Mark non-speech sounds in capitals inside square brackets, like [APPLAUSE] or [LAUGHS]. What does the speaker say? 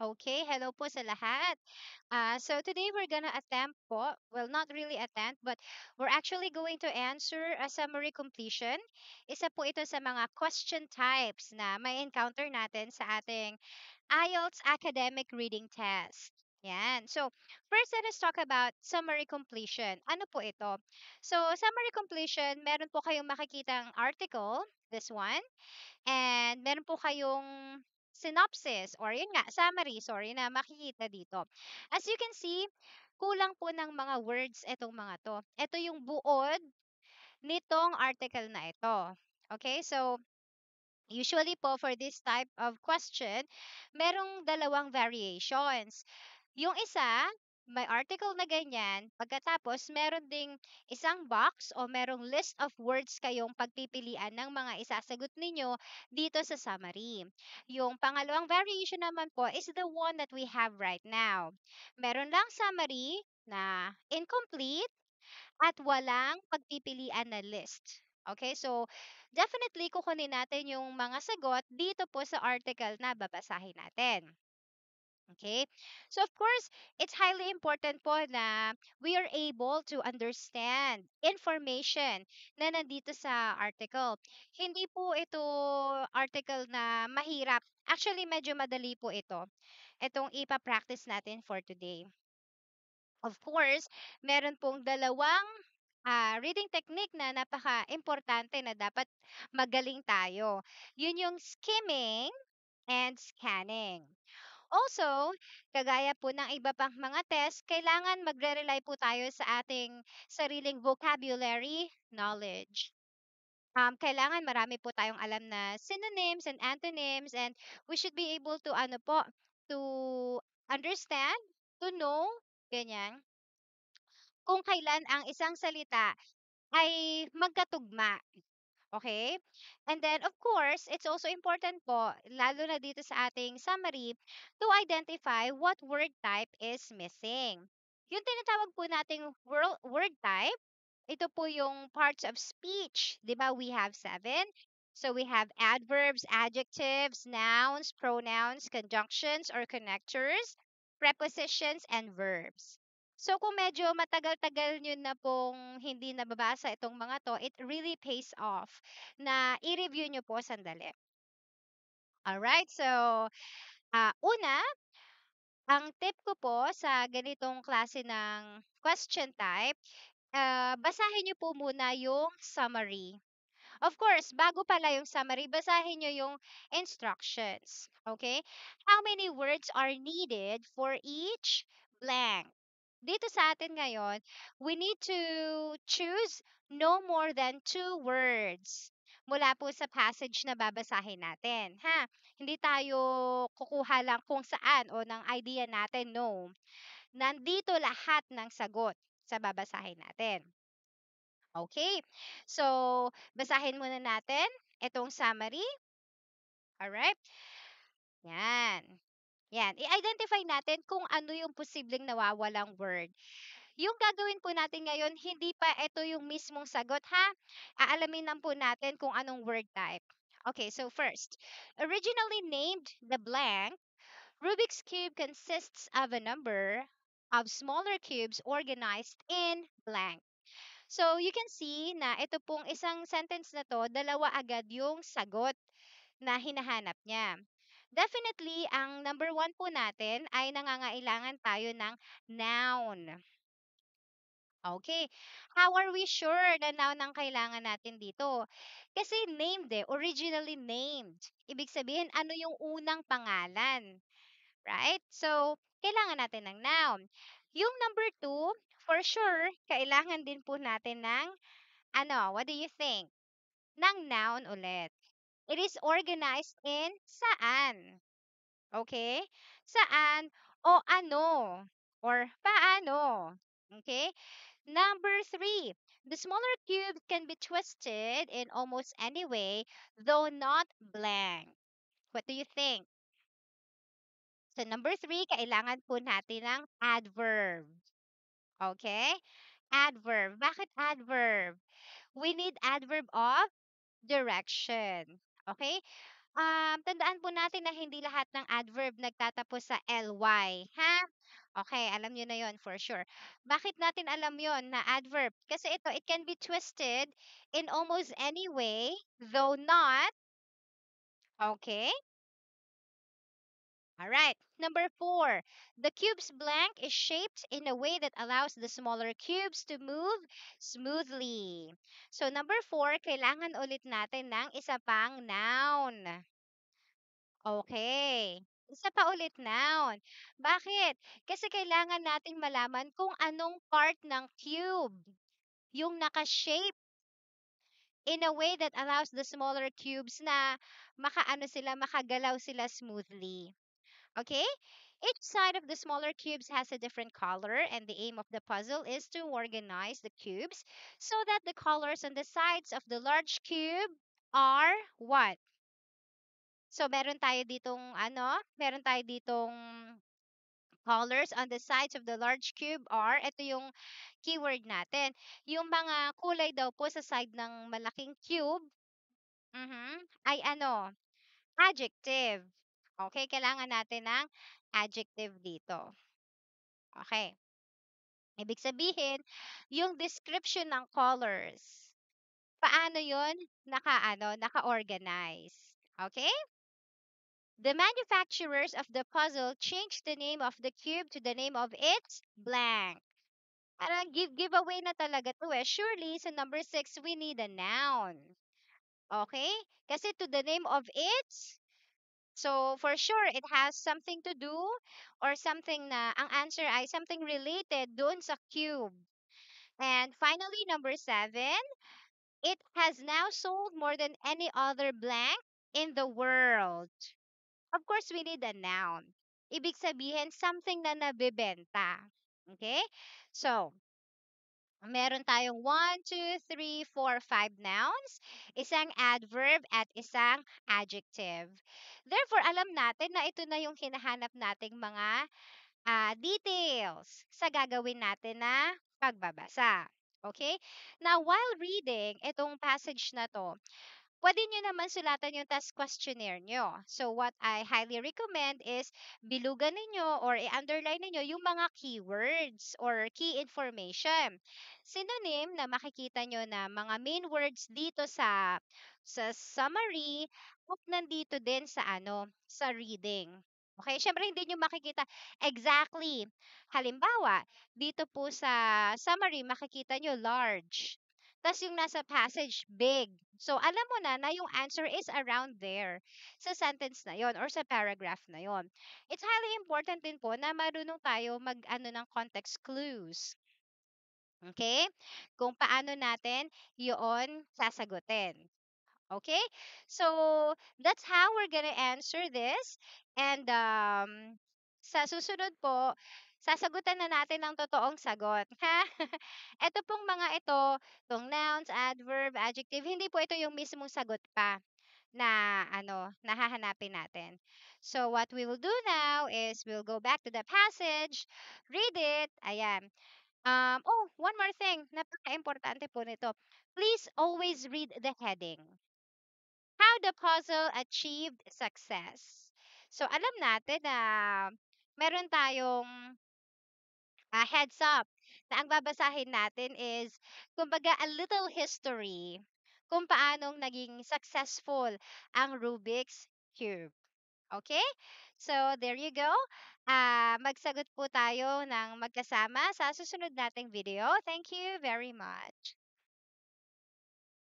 Okay, hello po sa lahat. Uh, so today we're gonna attempt po, well not really attempt, but we're actually going to answer a summary completion. Isa po ito sa mga question types na may encounter natin sa ating IELTS academic reading test. Yan. So, first let us talk about summary completion. Ano po ito? So, summary completion, meron po kayong makikitang article, this one, and meron po kayong synopsis or yun nga, summary, sorry, na makikita dito. As you can see, kulang po ng mga words itong mga to. Ito yung buod nitong article na ito. Okay, so usually po for this type of question, merong dalawang variations. Yung isa, may article na ganyan. Pagkatapos, meron ding isang box o merong list of words kayong pagpipilian ng mga isasagot ninyo dito sa summary. Yung pangalawang variation naman po is the one that we have right now. Meron lang summary na incomplete at walang pagpipilian na list. Okay, so definitely kukunin natin yung mga sagot dito po sa article na babasahin natin. Okay? So of course, it's highly important po na we are able to understand information na nandito sa article. Hindi po ito article na mahirap. Actually, medyo madali po ito. Itong ipa-practice natin for today. Of course, meron pong dalawang ah, reading technique na napaka-importante na dapat magaling tayo. Yun yung skimming and scanning. Also, kagaya po ng iba pang mga test, kailangan magre-rely po tayo sa ating sariling vocabulary knowledge. Um, kailangan marami po tayong alam na synonyms and antonyms and we should be able to ano po, to understand, to know, ganyan. Kung kailan ang isang salita ay magkatugma. Okay? And then, of course, it's also important po, lalo na dito sa ating summary, to identify what word type is missing. Yung tinatawag po nating wor- word type, ito po yung parts of speech. Di ba? We have seven. So we have adverbs, adjectives, nouns, pronouns, conjunctions or connectors, prepositions, and verbs. So kung medyo matagal-tagal nyo na pong hindi nababasa itong mga to, it really pays off na i-review nyo po sandali. Alright, so uh, una, ang tip ko po sa ganitong klase ng question type, uh, basahin nyo po muna yung summary. Of course, bago pala yung summary, basahin nyo yung instructions. Okay? How many words are needed for each blank? dito sa atin ngayon, we need to choose no more than two words mula po sa passage na babasahin natin. Ha? Hindi tayo kukuha lang kung saan o ng idea natin, no. Nandito lahat ng sagot sa babasahin natin. Okay. So, basahin muna natin itong summary. Alright? Yan. Yan, i-identify natin kung ano yung posibleng nawawalang word. Yung gagawin po natin ngayon, hindi pa ito yung mismong sagot ha. Aalamin lang po natin kung anong word type. Okay, so first, originally named the blank, Rubik's Cube consists of a number of smaller cubes organized in blank. So, you can see na ito pong isang sentence na to, dalawa agad yung sagot na hinahanap niya. Definitely, ang number 1 po natin ay nangangailangan tayo ng noun. Okay. How are we sure na noun ang kailangan natin dito? Kasi named eh, originally named. Ibig sabihin, ano yung unang pangalan? Right? So, kailangan natin ng noun. Yung number two, for sure, kailangan din po natin ng, ano, what do you think? Nang noun ulit. It is organized in saan. Okay? Saan o ano or paano. Okay? Number three, the smaller cube can be twisted in almost any way, though not blank. What do you think? So number three, kailangan po natin ng adverb. Okay? Adverb. Bakit adverb? We need adverb of direction. Okay? Um, tandaan po natin na hindi lahat ng adverb nagtatapos sa ly, ha? Okay, alam niyo na 'yon for sure. Bakit natin alam 'yon na adverb? Kasi ito, it can be twisted in almost any way, though not Okay? All right. Number four, the cube's blank is shaped in a way that allows the smaller cubes to move smoothly. So, number four, kailangan ulit natin ng isa pang noun. Okay. Isa pa ulit noun. Bakit? Kasi kailangan natin malaman kung anong part ng cube yung naka-shape in a way that allows the smaller cubes na makaano sila, makagalaw sila smoothly. Okay? Each side of the smaller cubes has a different color, and the aim of the puzzle is to organize the cubes so that the colors on the sides of the large cube are what? So, meron tayo ditong, ano, meron tayo ditong colors on the sides of the large cube are, ito yung keyword natin, yung mga kulay daw po sa side ng malaking cube, mm -hmm, ay ano, adjective. Okay, kailangan natin ng adjective dito. Okay. Ibig sabihin, yung description ng colors, paano yun? Naka, ano, naka-organize. Okay? The manufacturers of the puzzle changed the name of the cube to the name of its blank. Parang give, giveaway na talaga to eh. Surely, sa number 6, we need a noun. Okay? Kasi to the name of its So, for sure, it has something to do or something na, ang answer ay something related doon sa cube. And finally, number seven, it has now sold more than any other blank in the world. Of course, we need a noun. Ibig sabihin, something na nabibenta. Okay? So, Meron tayong 1, 2, 3, 4, 5 nouns, isang adverb, at isang adjective. Therefore, alam natin na ito na yung hinahanap nating mga uh, details sa gagawin natin na pagbabasa. Okay? Now, while reading itong passage na to, pwede nyo naman sulatan yung task questionnaire nyo. So, what I highly recommend is bilugan ninyo or i-underline ninyo yung mga keywords or key information. Synonym na makikita nyo na mga main words dito sa sa summary at nandito din sa ano, sa reading. Okay, syempre hindi nyo makikita exactly. Halimbawa, dito po sa summary, makikita nyo large. Tapos yung nasa passage, big. So, alam mo na na yung answer is around there sa sentence na yon or sa paragraph na yon. It's highly important din po na marunong tayo mag-ano ng context clues. Okay? Kung paano natin yon sasagutin. Okay? So, that's how we're gonna answer this. And um, sa susunod po, sasagutan na natin ang totoong sagot. Ha? Ito [LAUGHS] pong mga ito, tong nouns, adverb, adjective, hindi po ito yung mismong sagot pa na ano, nahahanapin natin. So what we will do now is we'll go back to the passage, read it. Ayan. Um, oh, one more thing. Napaka-importante po nito. Please always read the heading. How the puzzle achieved success. So alam natin na meron tayong ah, heads up na ang babasahin natin is, kumbaga, a little history kung paanong naging successful ang Rubik's Cube. Okay? So, there you go. Ah, magsagot po tayo ng magkasama sa susunod nating video. Thank you very much.